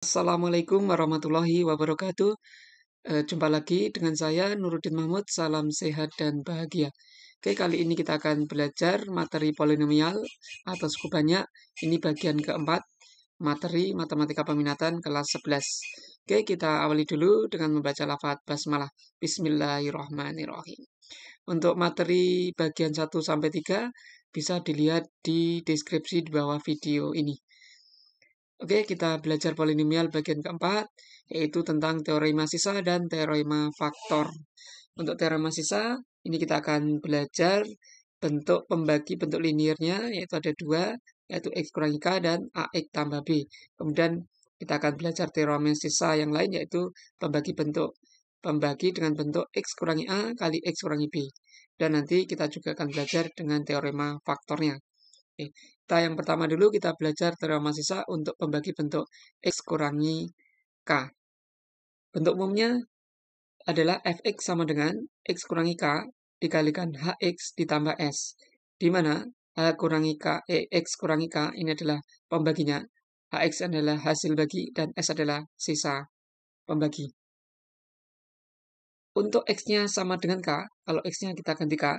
Assalamualaikum warahmatullahi wabarakatuh. Eh, jumpa lagi dengan saya Nuruddin Mahmud. Salam sehat dan bahagia. Oke, kali ini kita akan belajar materi polinomial atau suku banyak. Ini bagian keempat materi matematika peminatan kelas 11. Oke, kita awali dulu dengan membaca lafaz basmalah. Bismillahirrahmanirrahim. Untuk materi bagian 1 sampai 3 bisa dilihat di deskripsi di bawah video ini. Oke, kita belajar polinomial bagian keempat, yaitu tentang teorema sisa dan teorema faktor. Untuk teorema sisa, ini kita akan belajar bentuk pembagi bentuk liniernya, yaitu ada dua, yaitu X kurangi K dan AX tambah B. Kemudian kita akan belajar teorema sisa yang lain, yaitu pembagi bentuk. Pembagi dengan bentuk X kurangi A kali X kurangi B. Dan nanti kita juga akan belajar dengan teorema faktornya. Oke, kita yang pertama dulu kita belajar teorema sisa untuk pembagi bentuk X kurangi K. Bentuk umumnya adalah Fx sama dengan X kurangi K dikalikan Hx ditambah S. Di mana H kurangi K, eh, X kurangi K ini adalah pembaginya. Hx adalah hasil bagi dan S adalah sisa pembagi. Untuk X-nya sama dengan K, kalau X-nya kita ganti K,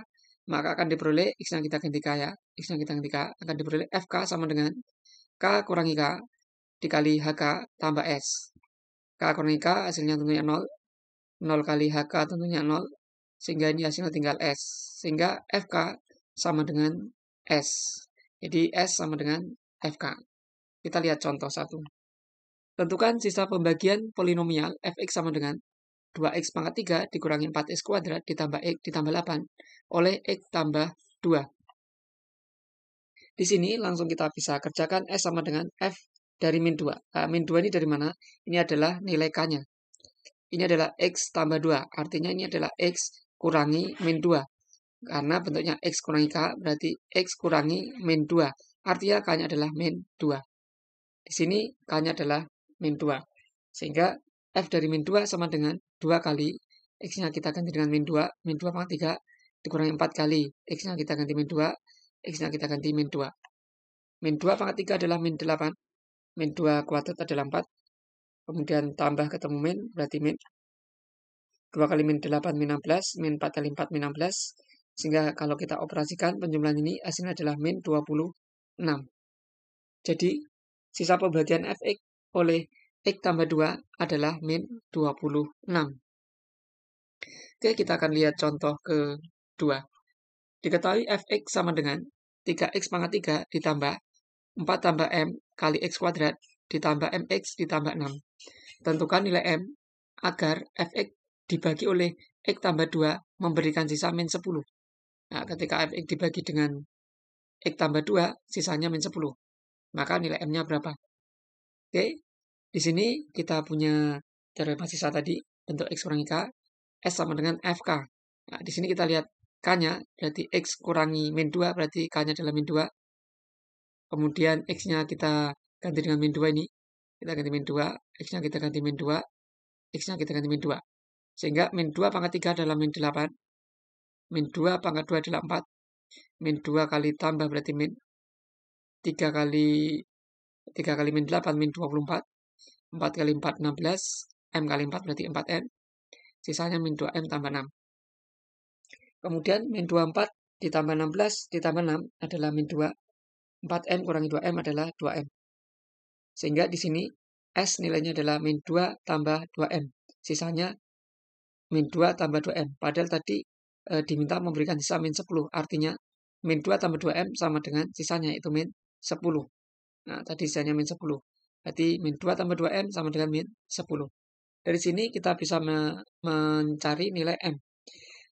maka akan diperoleh X yang kita ganti K ya. X yang kita ganti K akan diperoleh FK sama dengan K kurangi K dikali HK tambah S. K kurangi K hasilnya tentunya 0. 0 kali HK tentunya 0. Sehingga ini hasilnya tinggal S. Sehingga FK sama dengan S. Jadi S sama dengan FK. Kita lihat contoh satu. Tentukan sisa pembagian polinomial fx sama dengan 2x pangkat 3 dikurangi 4x kuadrat ditambah x ditambah 8 oleh x tambah 2. Di sini langsung kita bisa kerjakan S sama dengan F dari min 2. Uh, nah, min 2 ini dari mana? Ini adalah nilai K-nya. Ini adalah X tambah 2. Artinya ini adalah X kurangi min 2. Karena bentuknya X kurangi K, berarti X kurangi min 2. Artinya K-nya adalah min 2. Di sini K-nya adalah min 2. Sehingga F dari min 2 sama dengan 2 kali X-nya kita ganti dengan min 2, min 2 pangkat 3 dikurangi 4 kali X-nya kita ganti min 2, X-nya kita ganti min 2. Min 2 pangkat 3 adalah min 8, min 2 kuadrat adalah 4, kemudian tambah ketemu min, berarti min 2 kali min 8 min 16, min 4 kali 4 min 16, sehingga kalau kita operasikan penjumlahan ini hasilnya adalah min 26. Jadi, sisa pemberhentian fx oleh X tambah 2 adalah min 26. Oke, kita akan lihat contoh kedua. Diketahui fx sama dengan 3x pangkat 3 ditambah 4 tambah m kali x kuadrat ditambah mx ditambah 6. Tentukan nilai m agar fx dibagi oleh x tambah 2 memberikan sisa min 10. Nah, ketika fx dibagi dengan x tambah 2, sisanya min 10. Maka nilai m-nya berapa? Oke, di sini kita punya teorem mahasiswa tadi, bentuk X kurangi K, S sama dengan FK. Nah, di sini kita lihat K-nya, berarti X kurangi min 2, berarti K-nya adalah min 2. Kemudian X-nya kita ganti dengan min 2 ini. Kita ganti min 2, X-nya kita ganti min 2, X-nya kita ganti min 2. Sehingga min 2 pangkat 3 adalah min 8. Min 2 pangkat 2 adalah 4. Min 2 kali tambah berarti min 3 kali 3 kali min 8, min 24. 4 kali 4, 16. M kali 4 berarti 4M. Sisanya min 2M tambah 6. Kemudian min 24 ditambah 16 ditambah 6 adalah min 2. 4M kurangi 2M adalah 2M. Sehingga di sini S nilainya adalah min 2 tambah 2M. Sisanya min 2 tambah 2M. Padahal tadi e, diminta memberikan sisa min 10. Artinya min 2 tambah 2M sama dengan sisanya itu min 10. Nah, tadi sisanya min 10. Berarti min 2 tambah 2M sama dengan min 10. Dari sini kita bisa me mencari nilai M.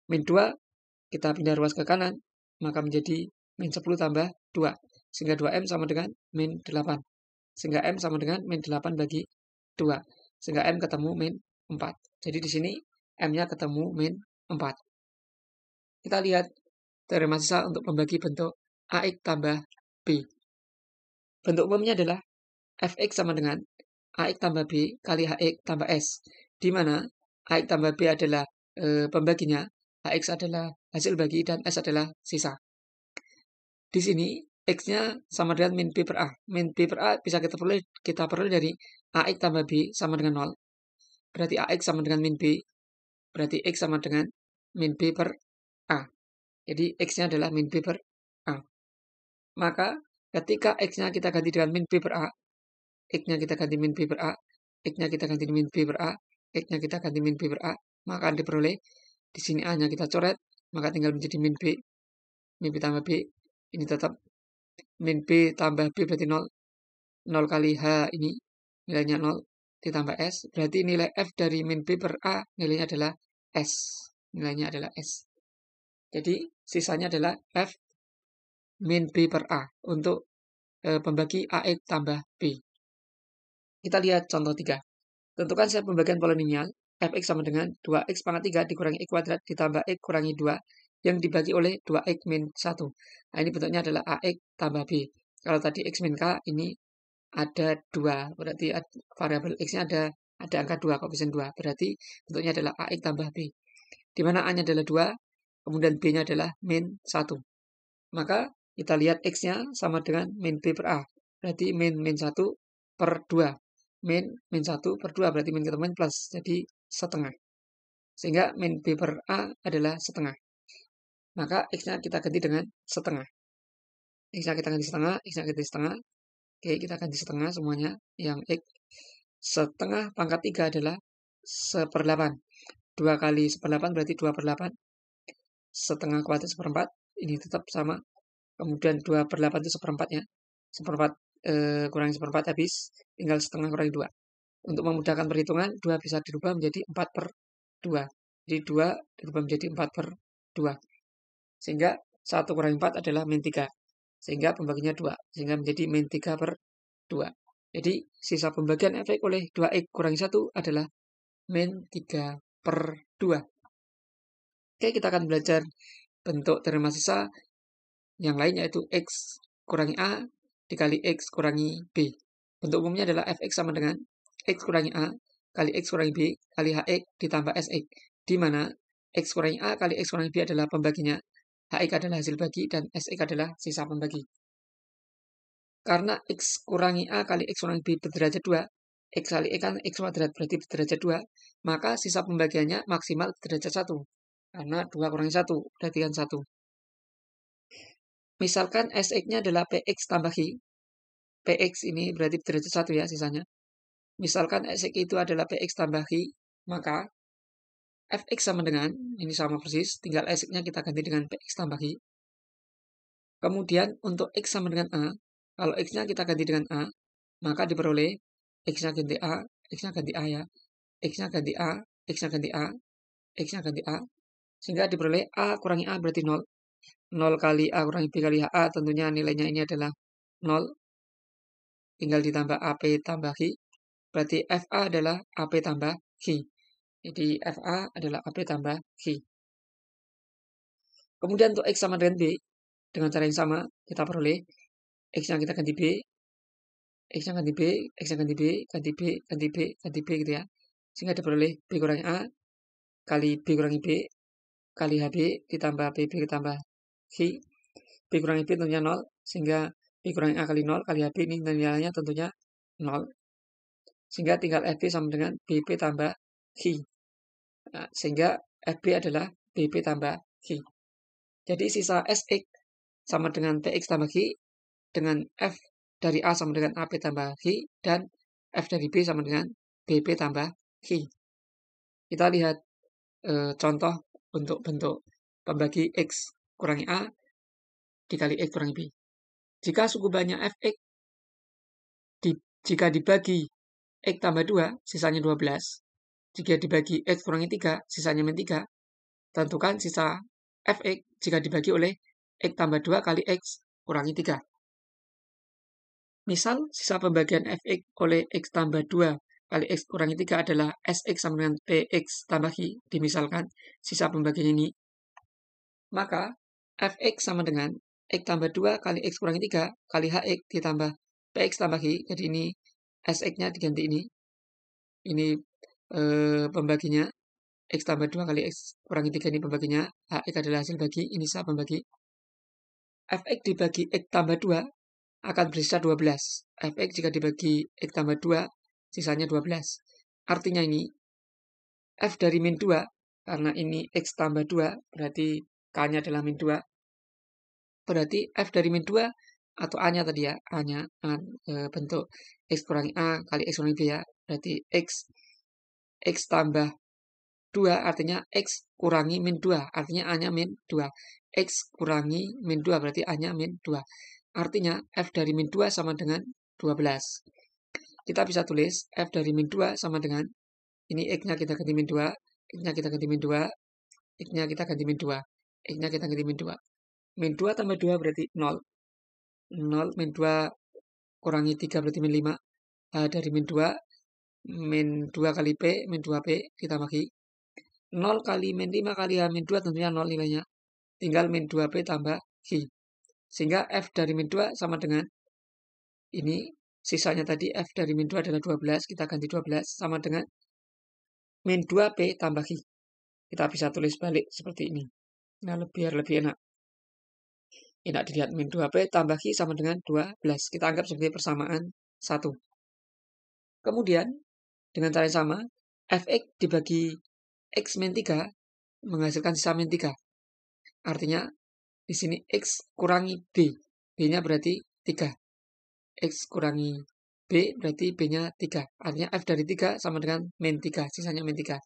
Min 2 kita pindah ruas ke kanan, maka menjadi min 10 tambah 2. Sehingga 2M sama dengan min 8. Sehingga M sama dengan min 8 bagi 2. Sehingga M ketemu min 4. Jadi di sini M-nya ketemu min 4. Kita lihat teorema sisa untuk membagi bentuk AX tambah B. Bentuk umumnya adalah fx sama dengan ax tambah b kali hx tambah s, di mana ax tambah b adalah e, pembaginya, hx adalah hasil bagi, dan s adalah sisa. Di sini x-nya sama dengan min b per a. Min b per a bisa kita peroleh kita peroleh dari ax tambah b sama dengan 0. Berarti ax sama dengan min b. Berarti x sama dengan min b per a. Jadi x-nya adalah min b per a. Maka ketika x-nya kita ganti dengan min b per a, X-nya kita ganti min B per A, X-nya kita ganti min B per A, X-nya kita ganti min B per A, maka diperoleh di sini A-nya kita coret, maka tinggal menjadi min B, min B tambah B, ini tetap min B tambah B berarti 0, 0 kali H ini nilainya 0, ditambah S, berarti nilai F dari min B per A nilainya adalah S, nilainya adalah S. Jadi sisanya adalah F min B per A untuk eh, e, pembagi AX tambah B. Kita lihat contoh 3. Tentukan set pembagian polinomial fx sama dengan 2x pangkat 3 dikurangi x kuadrat ditambah x kurangi 2 yang dibagi oleh 2x min 1. Nah, ini bentuknya adalah ax tambah b. Kalau tadi x min k, ini ada 2. Berarti variabel x-nya ada ada angka 2, koefisien 2. Berarti bentuknya adalah ax tambah b. Di mana a-nya adalah 2, kemudian b-nya adalah min 1. Maka kita lihat x-nya sama dengan min b per a. Berarti min min 1 per 2 min min 1 per 2 berarti min ketemu min plus. Jadi setengah. Sehingga min B per A adalah setengah. Maka X-nya kita ganti dengan setengah. X-nya kita ganti setengah, X-nya kita ganti setengah. Oke, kita ganti setengah semuanya. Yang X setengah pangkat 3 adalah 1 per 8. 2 kali 1 per 8 berarti 2 per 8. Setengah kuadrat 1 per 4. Ini tetap sama. Kemudian 2 per 8 itu 1 1 per 4 per 4 Eh, kurang kurangi seperempat habis, tinggal setengah kurangi dua. Untuk memudahkan perhitungan, dua bisa dirubah menjadi empat per dua. Jadi dua dirubah menjadi empat per dua. Sehingga satu kurangi empat adalah min tiga. Sehingga pembaginya dua. Sehingga menjadi min tiga per dua. Jadi sisa pembagian efek oleh dua x kurangi satu adalah min 3 per dua. Oke, kita akan belajar bentuk terima sisa yang lain yaitu x kurangi a dikali X kurangi B. Bentuk umumnya adalah Fx sama dengan X kurangi A kali X kurangi B kali HX ditambah SX, di mana X kurangi A kali X kurangi B adalah pembaginya, HX adalah hasil bagi, dan SX adalah sisa pembagi. Karena X kurangi A kali X kurangi B berderajat 2, X kali E kan X kuadrat berarti berderajat 2, maka sisa pembagiannya maksimal berderajat 1, karena 2 kurangi 1, berarti kan 1. Misalkan SX-nya adalah PX tambah Y. PX ini berarti derajat satu ya sisanya. Misalkan SX itu adalah PX tambah Y, maka fx sama dengan, ini sama persis, tinggal SX-nya kita ganti dengan PX tambah Y. Kemudian untuk X sama dengan A, kalau X-nya kita ganti dengan A, maka diperoleh X-nya ganti A, X-nya ganti A ya, X-nya ganti A, X-nya ganti A, X-nya ganti A, sehingga diperoleh A kurangi A berarti 0. 0 kali A kurang B kali A, tentunya nilainya ini adalah 0. Tinggal ditambah AP tambah Q. Berarti FA adalah AP tambah Q. Jadi FA adalah AP tambah Q. Kemudian untuk X sama dengan B, dengan cara yang sama kita peroleh x yang kita ganti B, x yang ganti B, x yang ganti B, ganti B, ganti B, ganti B gitu ya. Sehingga diperoleh B kurang A, kali B kurang B, kali HB ditambah PB ditambah Hi, P kurang IP tentunya 0, sehingga P kurang A kali 0 kali HP ini nilainya tentunya 0. Sehingga tinggal FP sama dengan BP tambah Hi. Nah, sehingga FB adalah BP tambah Hi. Jadi sisa SX sama dengan TX tambah Hi, dengan F dari A sama dengan AP tambah Hi, dan F dari B sama dengan BP tambah Hi. Kita lihat eh, contoh untuk bentuk pembagi X kurangi A dikali X kurangi B. Jika suku banyak Fx, di, jika dibagi X tambah 2, sisanya 12. Jika dibagi X kurangi 3, sisanya min 3. Tentukan sisa Fx jika dibagi oleh X tambah 2 kali X kurangi 3. Misal, sisa pembagian Fx oleh X tambah 2 kali X kurangi 3 adalah Sx sama dengan Px tambah Y, dimisalkan sisa pembagian ini. Maka, fx sama dengan x tambah 2 kali x kurangi 3 kali hx ditambah px tambah y. Jadi ini sx-nya diganti ini. Ini e, pembaginya. x tambah 2 kali x kurangi 3 ini pembaginya. hx adalah hasil bagi, ini saya pembagi. fx dibagi x tambah 2 akan bersisa 12. fx jika dibagi x tambah 2 sisanya 12. Artinya ini f dari min 2 karena ini x tambah 2 berarti k-nya adalah min 2 berarti F dari min 2 atau A-nya tadi ya, A-nya a, e, bentuk X kurangi A kali X kurangi B ya, berarti X X tambah 2 artinya X kurangi min 2, artinya A-nya min 2. X kurangi min 2 berarti A-nya min 2. Artinya F dari min 2 sama dengan 12. Kita bisa tulis F dari min 2 sama dengan, ini X-nya kita ganti min 2, X-nya kita ganti min 2, X-nya kita ganti min 2, X-nya kita ganti min 2 min 2 tambah 2 berarti 0. 0 min 2 kurangi 3 berarti min 5. Uh, eh, dari min 2, min 2 kali P, min 2P kita bagi. 0 kali min 5 kali H min 2 tentunya 0 nilainya. Tinggal min 2P tambah Q. Sehingga F dari min 2 sama dengan ini sisanya tadi F dari min 2 adalah 12. Kita ganti 12 sama dengan min 2P tambah Q. Kita bisa tulis balik seperti ini. Nah, lebih biar lebih enak tidak dilihat min 2P tambah Ki sama dengan 12. Kita anggap sebagai persamaan 1. Kemudian, dengan cara yang sama, fx dibagi x min 3 menghasilkan sisa min 3. Artinya, di sini x kurangi b. B-nya berarti 3. x kurangi b berarti b-nya 3. Artinya f dari 3 sama dengan min 3. Sisanya min 3.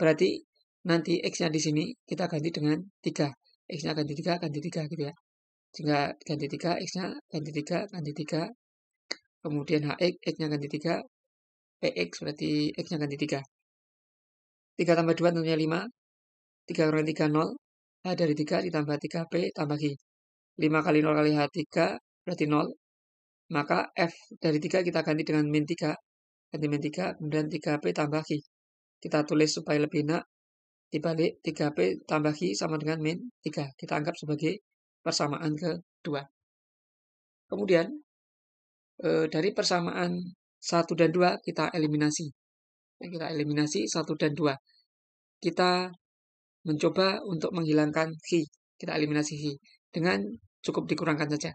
Berarti nanti x-nya di sini kita ganti dengan 3. X-nya ganti 3, ganti 3 gitu ya. Sehingga ganti 3, X-nya ganti 3, ganti 3. Kemudian HX, X-nya ganti 3. PX berarti X-nya ganti 3. 3 tambah 2 tentunya 5. 3 kurang 3, 0. H dari 3 ditambah 3P tambah G. 5 kali 0 kali H 3 berarti 0. Maka F dari 3 kita ganti dengan min 3. Ganti min 3, kemudian 3P tambah G. Kita tulis supaya lebih enak dibalik 3P tambah Q sama dengan min 3. Kita anggap sebagai persamaan kedua. Kemudian, eh, dari persamaan 1 dan 2 kita eliminasi. kita eliminasi 1 dan 2. Kita mencoba untuk menghilangkan Q. Kita eliminasi Q dengan cukup dikurangkan saja.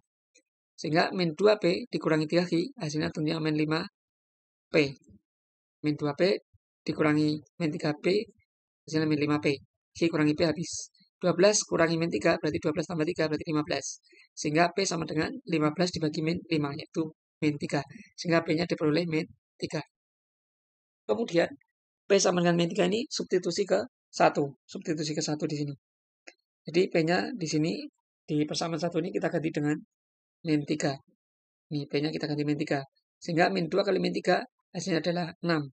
Sehingga min 2P dikurangi 3 Q, hasilnya tentunya min 5P. Min 2P dikurangi min 3P hasilnya min 5P. G kurangi P habis. 12 kurangi min 3 berarti 12 tambah 3 berarti 15. Sehingga P sama dengan 15 dibagi min 5 yaitu min 3. Sehingga P-nya diperoleh min 3. Kemudian P sama dengan min 3 ini substitusi ke 1. Substitusi ke 1 di sini. Jadi P-nya di sini di persamaan 1 ini kita ganti dengan min 3. Ini P-nya kita ganti min 3. Sehingga min 2 kali min 3 hasilnya adalah 6.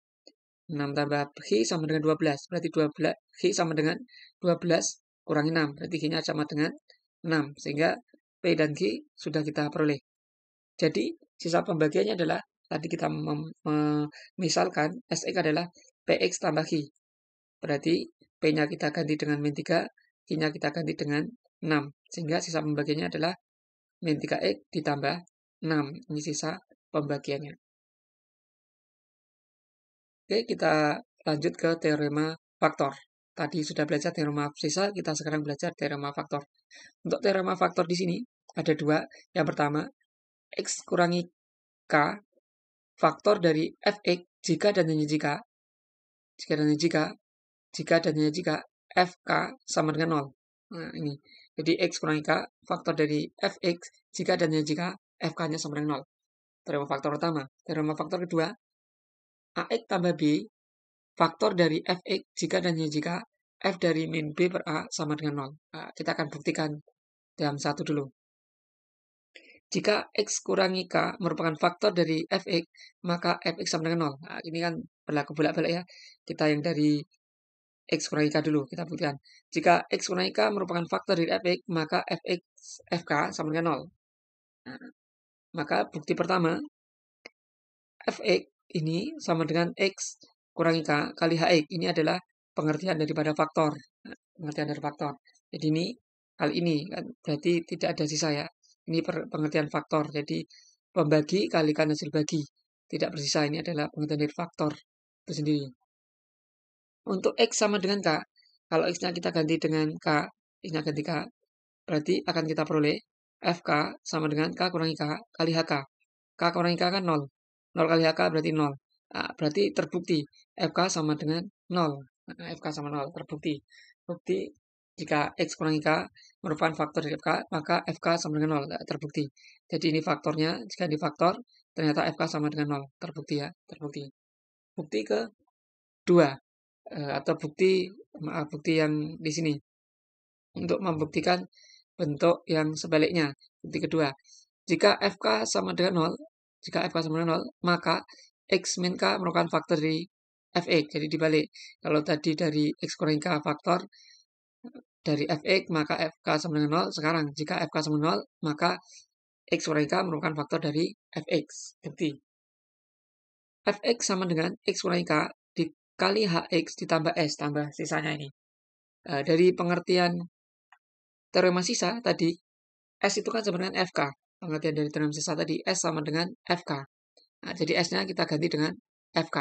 6 tambah H sama dengan 12. Berarti 12, H sama dengan 12 kurangi 6. Berarti G-nya sama dengan 6. Sehingga P dan G sudah kita peroleh. Jadi, sisa pembagiannya adalah, tadi kita memisalkan, SX adalah PX tambah G. Berarti, P-nya kita ganti dengan min 3, G-nya kita ganti dengan 6. Sehingga sisa pembagiannya adalah min 3X ditambah 6. Ini sisa pembagiannya. Oke, kita lanjut ke teorema faktor. Tadi sudah belajar teorema sisa, kita sekarang belajar teorema faktor. Untuk teorema faktor di sini ada dua. Yang pertama, x kurangi k faktor dari fx jika dan hanya jika jika dan hanya jika jika dan hanya jika fk sama dengan 0. Nah, ini. Jadi x kurangi k faktor dari fx jika dan hanya jika fk-nya sama dengan 0. Teorema faktor pertama. Teorema faktor kedua, AX tambah B faktor dari Fx jika dan hanya jika F dari min B per A sama dengan 0. Nah, kita akan buktikan dalam satu dulu. Jika X kurangi K merupakan faktor dari Fx, maka Fx sama dengan 0. Nah, ini kan berlaku bolak-balik ya. Kita yang dari X kurangi K dulu, kita buktikan. Jika X kurangi K merupakan faktor dari Fx, maka Fx, Fk sama dengan 0. Nah, maka bukti pertama, Fx ini sama dengan X kurangi K kali HX. Ini adalah pengertian daripada faktor. Pengertian dari faktor. Jadi ini hal ini kan berarti tidak ada sisa ya. Ini pengertian faktor. Jadi pembagi kalikan hasil bagi. Tidak bersisa ini adalah pengertian dari faktor itu sendiri. Untuk X sama dengan K. Kalau X-nya kita ganti dengan K, X-nya ganti K, berarti akan kita peroleh FK sama dengan K kurangi K kali HK. K kurangi K kan 0. 0 kali HK berarti 0. Nah, berarti terbukti FK sama dengan 0. Nah, FK sama 0, terbukti. Bukti jika X kurang IK merupakan faktor dari FK, maka FK sama dengan 0, terbukti. Jadi ini faktornya, jika di faktor, ternyata FK sama dengan 0, terbukti ya, terbukti. Bukti ke 2, E, eh, atau bukti, maaf, bukti yang di sini. Untuk membuktikan bentuk yang sebaliknya, bukti kedua. Jika FK sama dengan 0, jika F kosong 0, maka X min K merupakan faktor dari Fx. E. Jadi dibalik. Kalau tadi dari X kurang K faktor eh, dari Fx, e, maka Fk sama dengan 0. Sekarang, jika Fk sama dengan 0, maka X kurang K merupakan faktor dari Fx. Ganti. Fx sama dengan X kurang K dikali Hx ditambah S, tambah sisanya ini. Eh, dari pengertian teorema sisa tadi, S itu kan sebenarnya Fk pengertian dari teorem sisa tadi S sama dengan FK. Nah, jadi S-nya kita ganti dengan FK.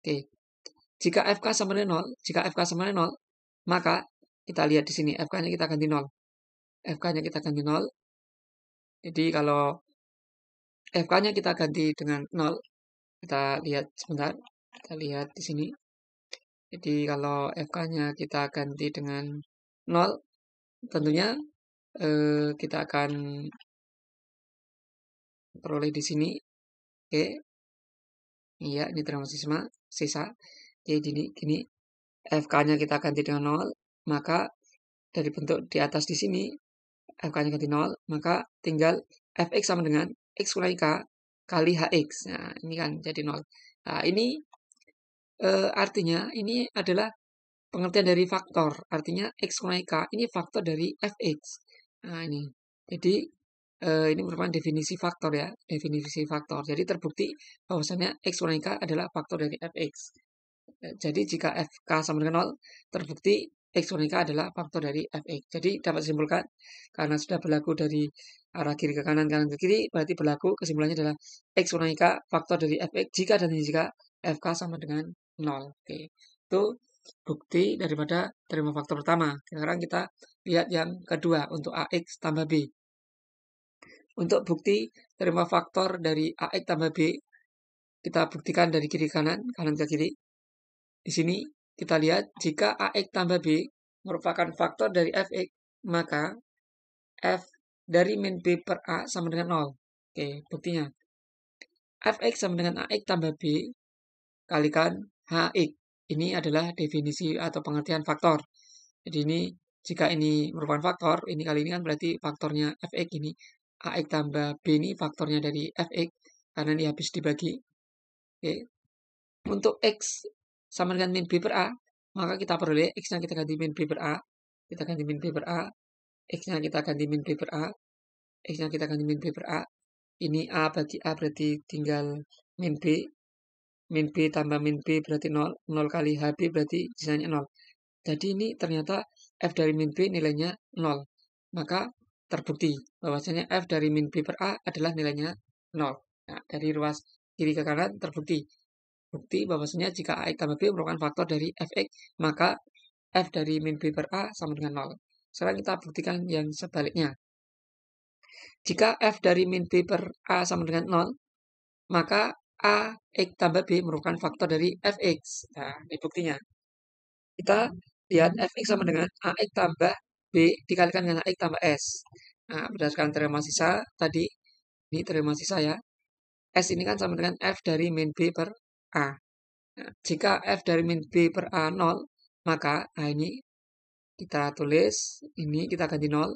Oke. Jika FK sama dengan 0, jika FK sama dengan 0, maka kita lihat di sini FK-nya kita ganti 0. FK-nya kita ganti 0. Jadi kalau FK-nya kita ganti dengan 0, kita lihat sebentar. Kita lihat di sini. Jadi kalau FK-nya kita ganti dengan 0, tentunya eh, kita akan peroleh di sini oke iya ini termasuk sisa jadi gini gini fk nya kita ganti dengan 0 maka dari bentuk di atas di sini fk nya ganti 0 maka tinggal fx sama dengan x kurangi k kali hx nah ini kan jadi 0 nah ini e, artinya ini adalah pengertian dari faktor artinya x kurangi k ini faktor dari fx nah ini jadi uh, ini merupakan definisi faktor ya, definisi faktor. Jadi terbukti bahwasanya X kurang k adalah faktor dari Fx. Eh, jadi jika Fk sama dengan 0, terbukti X kurang k adalah faktor dari Fx. Jadi dapat disimpulkan karena sudah berlaku dari arah kiri ke kanan, kanan ke kiri, berarti berlaku kesimpulannya adalah X kurang k faktor dari Fx jika dan jika Fk sama dengan 0. Oke, itu bukti daripada terima faktor pertama. Sekarang kita lihat yang kedua untuk AX tambah B. Untuk bukti terima faktor dari AX tambah B, kita buktikan dari kiri kanan, kanan ke kiri. Di sini kita lihat jika AX tambah B merupakan faktor dari Fx, maka F dari min B per A sama dengan 0. Oke, buktinya. Fx sama dengan AX tambah B kalikan HX. Ini adalah definisi atau pengertian faktor. Jadi ini jika ini merupakan faktor, ini kali ini kan berarti faktornya Fx ini AX tambah B ini faktornya dari FX karena ini habis dibagi. Oke. Untuk X sama dengan min B per A, maka kita peroleh X-nya kita ganti min B per A, kita ganti min B per A, X-nya kita ganti min B per A, X-nya kita ganti min B per A. Ini A bagi A berarti tinggal min B, min B tambah min B berarti 0, 0 kali HB berarti sisanya 0. Jadi ini ternyata F dari min B nilainya 0. Maka terbukti bahwasanya f dari min b per a adalah nilainya 0. Nah, dari ruas kiri ke kanan terbukti. Bukti bahwasanya jika ax tambah b merupakan faktor dari fx, maka f dari min b per a sama dengan 0. Sekarang kita buktikan yang sebaliknya. Jika f dari min b per a sama dengan 0, maka a x tambah b merupakan faktor dari fx. Nah, ini buktinya. Kita lihat fx sama dengan a x tambah B dikalikan dengan X tambah S. Nah, berdasarkan terima sisa tadi, ini terima sisa ya. S ini kan sama dengan F dari min B per A. Nah, jika F dari min B per A 0, maka nah ini kita tulis, ini kita ganti 0,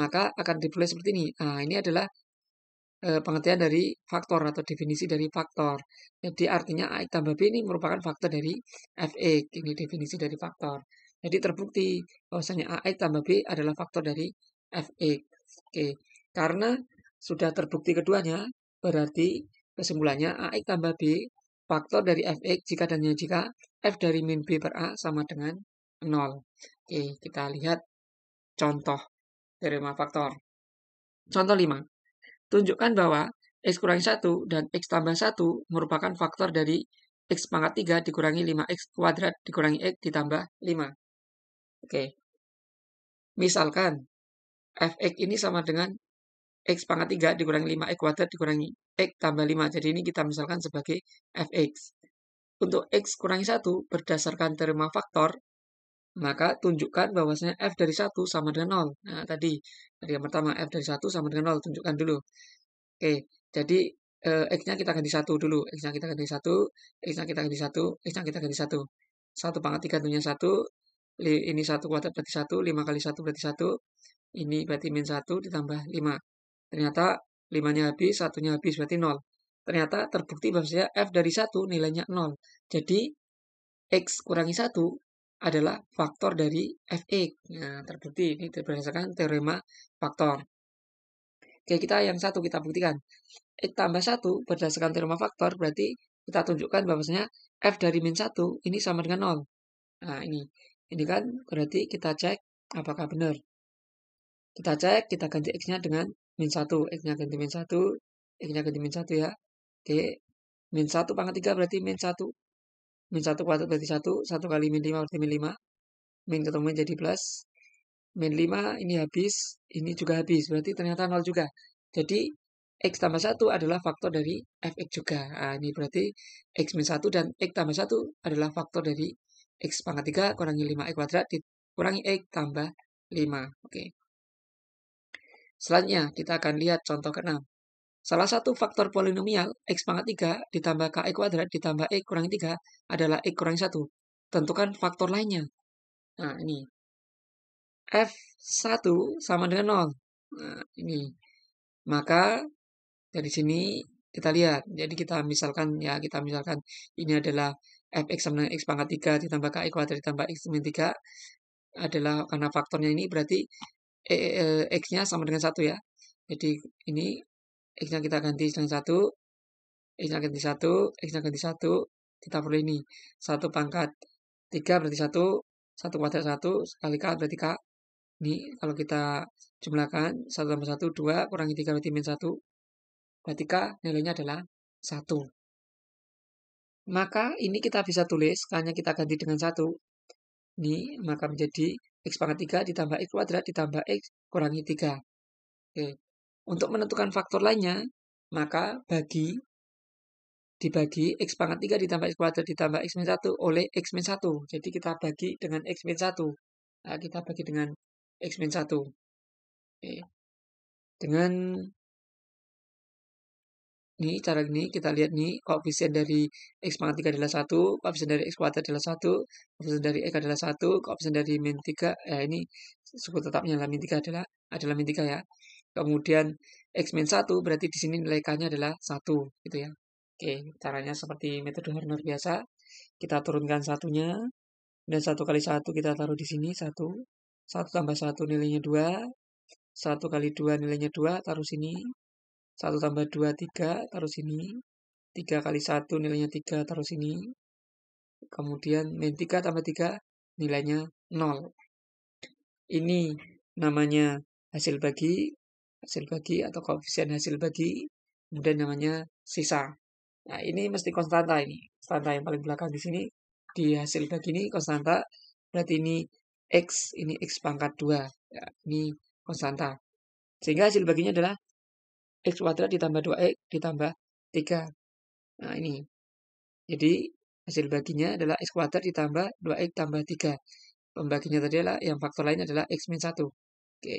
maka akan ditulis seperti ini. Nah, ini adalah e, pengertian dari faktor atau definisi dari faktor. Jadi artinya A tambah B ini merupakan faktor dari FX, ini definisi dari faktor. Jadi terbukti bahwasanya AX tambah B adalah faktor dari FX. E. Oke, karena sudah terbukti keduanya, berarti kesimpulannya AX tambah B faktor dari Fx e, jika dan jika F dari min B per A sama dengan 0. Oke, kita lihat contoh terima faktor. Contoh 5. Tunjukkan bahwa X kurang 1 dan X tambah 1 merupakan faktor dari X pangkat 3 dikurangi 5X kuadrat dikurangi X ditambah 5. Oke. Misalkan fx ini sama dengan x pangkat 3 dikurangi 5x kuadrat dikurangi x tambah 5. Jadi ini kita misalkan sebagai fx. Untuk x kurangi 1 berdasarkan terima faktor, maka tunjukkan bahwasanya f dari 1 sama dengan 0. Nah, tadi, dari yang pertama f dari 1 sama dengan 0, tunjukkan dulu. Oke, jadi eh, x-nya kita ganti 1 dulu. X-nya kita ganti 1, x-nya kita ganti 1, x-nya kita ganti 1. 1 pangkat 3 tentunya 1, ini satu kuadrat berarti satu, lima kali satu berarti satu, ini berarti min satu ditambah lima. Ternyata limanya habis, satunya habis berarti nol. Ternyata terbukti bahwasanya f dari satu nilainya nol. Jadi x kurangi satu adalah faktor dari fx. Nah, terbukti ini berdasarkan teorema faktor. Oke, kita yang satu kita buktikan. X tambah satu berdasarkan teorema faktor berarti kita tunjukkan bahwasanya f dari min satu ini sama dengan nol. Nah, ini ini kan berarti kita cek apakah benar. Kita cek, kita ganti X-nya dengan min 1. X-nya ganti min 1, X-nya ganti min 1 ya. Oke, min 1 pangkat 3 berarti min 1. Min 1 kuadrat berarti 1, 1 kali min 5 berarti min 5. Min ketemu min jadi plus. Min 5 ini habis, ini juga habis. Berarti ternyata 0 juga. Jadi X tambah 1 adalah faktor dari Fx juga. Nah, ini berarti X min 1 dan X tambah 1 adalah faktor dari X pangkat 3 kurangi 5E kuadrat dikurangi X tambah 5. Oke. Selanjutnya, kita akan lihat contoh keenam. Salah satu faktor polinomial X pangkat 3 ditambah E kuadrat ditambah E kurangi 3 adalah E kurangi 1. Tentukan faktor lainnya. Nah, ini. F1 sama dengan 0. Nah, ini. Maka, dari sini kita lihat. Jadi kita misalkan ya kita misalkan ini adalah fx sama dengan x pangkat 3 ditambah k kuadrat ditambah x min 3 adalah karena faktornya ini berarti e, e, x-nya sama dengan 1 ya. Jadi ini x-nya kita ganti dengan 1, x-nya ganti 1, x-nya ganti 1, kita perlu ini 1 pangkat 3 berarti 1, 1 kuadrat satu sekali k berarti k. Ini kalau kita jumlahkan satu tambah satu dua kurangi 3 berarti min satu, berarti k nilainya adalah satu. Maka ini kita bisa tulis, hanya kita ganti dengan satu. Ini maka menjadi x pangkat 3 ditambah x kuadrat ditambah x kurangi 3. Oke. Untuk menentukan faktor lainnya, maka bagi dibagi x pangkat 3 ditambah x kuadrat ditambah x min 1 oleh x min 1. Jadi kita bagi dengan x min 1. Nah, kita bagi dengan x min 1. Oke. Dengan nih cara ini kita lihat nih koefisien dari x pangkat 3 adalah 1, koefisien dari x kuadrat adalah 1, koefisien dari x adalah 1, koefisien dari min 3, ya ini suku tetapnya adalah min 3 adalah, adalah min 3 ya. Kemudian x min 1 berarti di sini nilai k-nya adalah 1 gitu ya. Oke, caranya seperti metode Horner biasa. Kita turunkan satunya, dan 1 kali 1 kita taruh di sini, 1. 1 tambah 1 nilainya 2, 1 kali 2 nilainya 2, taruh sini, 1 tambah 2, 3, taruh sini. 3 kali 1 nilainya 3, taruh sini. Kemudian min 3 tambah 3 nilainya 0. Ini namanya hasil bagi, hasil bagi atau koefisien hasil bagi, kemudian namanya sisa. Nah, ini mesti konstanta ini. Konstanta yang paling belakang di sini, di hasil bagi ini konstanta, berarti ini X, ini X pangkat 2. Ya, ini konstanta. Sehingga hasil baginya adalah x kuadrat ditambah 2x ditambah 3. Nah, ini. Jadi, hasil baginya adalah x kuadrat ditambah 2x tambah 3. Pembaginya tadi adalah, yang faktor lain adalah x min 1. Oke.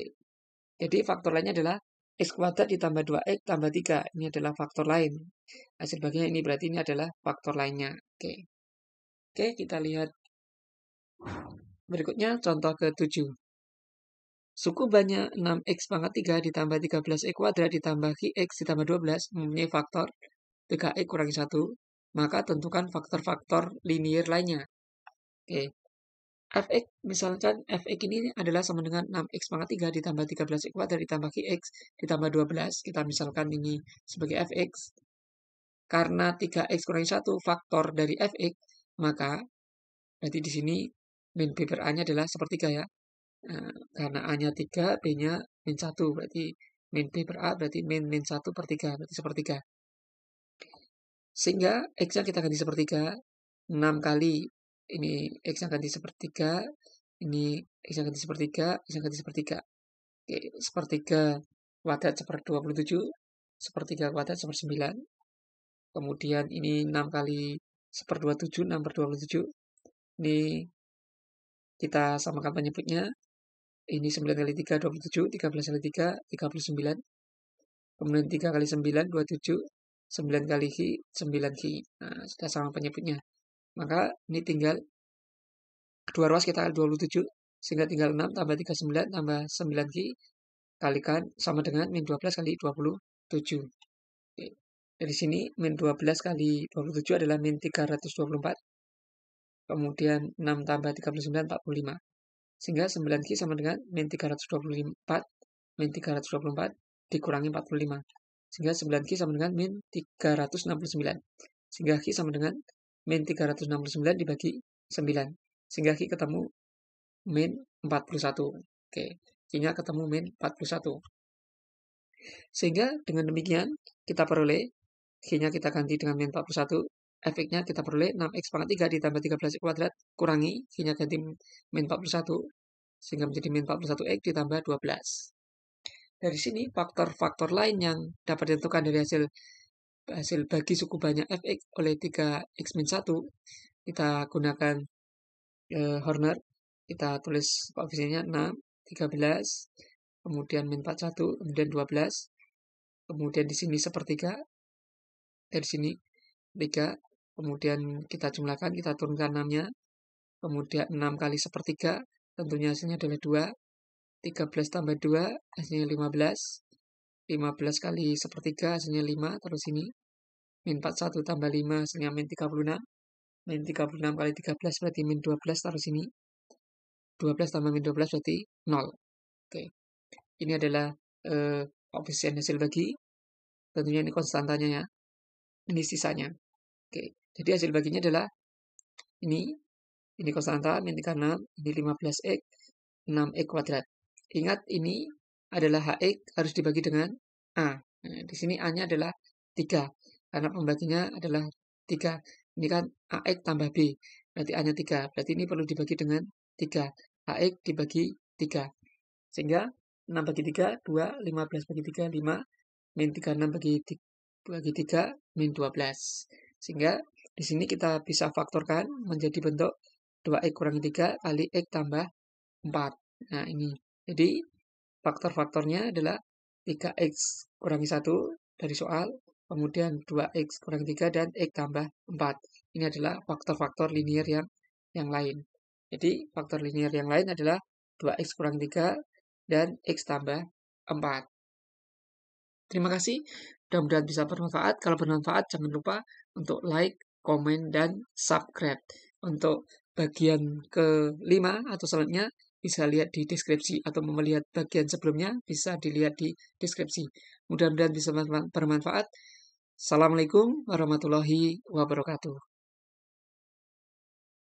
Jadi, faktor lainnya adalah x kuadrat ditambah 2x tambah 3. Ini adalah faktor lain. Hasil baginya ini berarti ini adalah faktor lainnya. Oke. Oke, kita lihat berikutnya contoh ke-7. Suku banyak 6x pangkat 3 ditambah 13x kuadrat ditambah x ditambah 12 mempunyai faktor 3x kurangi 1, maka tentukan faktor-faktor linier lainnya. Oke. fx, misalkan fx ini adalah sama dengan 6x pangkat 3 ditambah 13x kuadrat ditambah x ditambah 12. Kita misalkan ini sebagai fx. Karena 3x kurangi 1 faktor dari fx, maka berarti di sini min paper a-nya adalah sepertiga ya. Eh, karena A-nya 3, B-nya min 1. Berarti min B per A berarti min min 1 per 3. Berarti sepertiga. Sehingga X-nya kita ganti sepertiga 6 kali. Ini X-nya ganti sepertiga. Ini X-nya ganti sepertiga. X-nya ganti sepertiga. Oke, sepertiga kuadrat seper 27. Sepertiga kuadrat seper 9. Kemudian ini 6 kali seper 27, 6 per 27. Ini kita samakan penyebutnya ini 9 kali 3 27 13 kali 3 39 kemudian 3 kali 9 27 9 kali hi 9 hi nah, sudah sama penyebutnya maka ini tinggal kedua ruas kita 27 sehingga tinggal 6 tambah 39 tambah 9 hi kalikan sama dengan min 12 kali 27 Oke. dari sini min 12 kali 27 adalah min 324 kemudian 6 tambah 39 45 sehingga 9Q sama dengan min 324, min 324 dikurangi 45. Sehingga 9Q sama dengan min 369. Sehingga Q sama dengan min 369 dibagi 9. Sehingga Q ketemu min 41. Oke, Q-nya ketemu min 41. Sehingga dengan demikian kita peroleh q nya kita ganti dengan min 41 efeknya kita peroleh 6x pangkat 3 ditambah 13 kuadrat kurangi hingga ganti min 41 sehingga menjadi min 41x ditambah 12. Dari sini faktor-faktor lain yang dapat ditentukan dari hasil hasil bagi suku banyak fx oleh 3x min 1 kita gunakan eh, Horner kita tulis koefisiennya 6 13 kemudian min 41 kemudian 12 kemudian di sini sepertiga dari sini 3 kemudian kita jumlahkan, kita turunkan 6-nya, kemudian 6 kali sepertiga, tentunya hasilnya adalah 2, 13 tambah 2, hasilnya 15, 15 kali sepertiga, hasilnya 5, terus ini, min 41 tambah 5, hasilnya min 36, min 36 kali 13 berarti min 12, taruh sini, 12 tambah min 12 berarti 0. Oke, ini adalah eh, koefisien hasil bagi, tentunya ini konstantanya ya, ini sisanya. Oke, okay. Jadi hasil baginya adalah ini, ini konstanta, ini karena ini 15x, 6x kuadrat. Ingat ini adalah hx harus dibagi dengan a. Nah, di sini a-nya adalah 3, karena pembaginya adalah 3. Ini kan ax tambah b, berarti a-nya 3. Berarti ini perlu dibagi dengan 3. ax dibagi 3. Sehingga 6 bagi 3, 2, 15 bagi 3, 5, min 36 bagi 3, bagi 3 min 12. Sehingga di sini kita bisa faktorkan menjadi bentuk 2x kurang 3 kali x tambah 4. Nah, ini. Jadi, faktor-faktornya adalah 3x kurangi 1 dari soal, kemudian 2x kurang 3 dan x tambah 4. Ini adalah faktor-faktor linier yang yang lain. Jadi, faktor linier yang lain adalah 2x kurang 3 dan x tambah 4. Terima kasih. Mudah-mudahan bisa bermanfaat. Kalau bermanfaat, jangan lupa untuk like, komen, dan subscribe. Untuk bagian kelima atau selanjutnya bisa lihat di deskripsi atau melihat bagian sebelumnya bisa dilihat di deskripsi. Mudah-mudahan bisa bermanfaat. Assalamualaikum warahmatullahi wabarakatuh.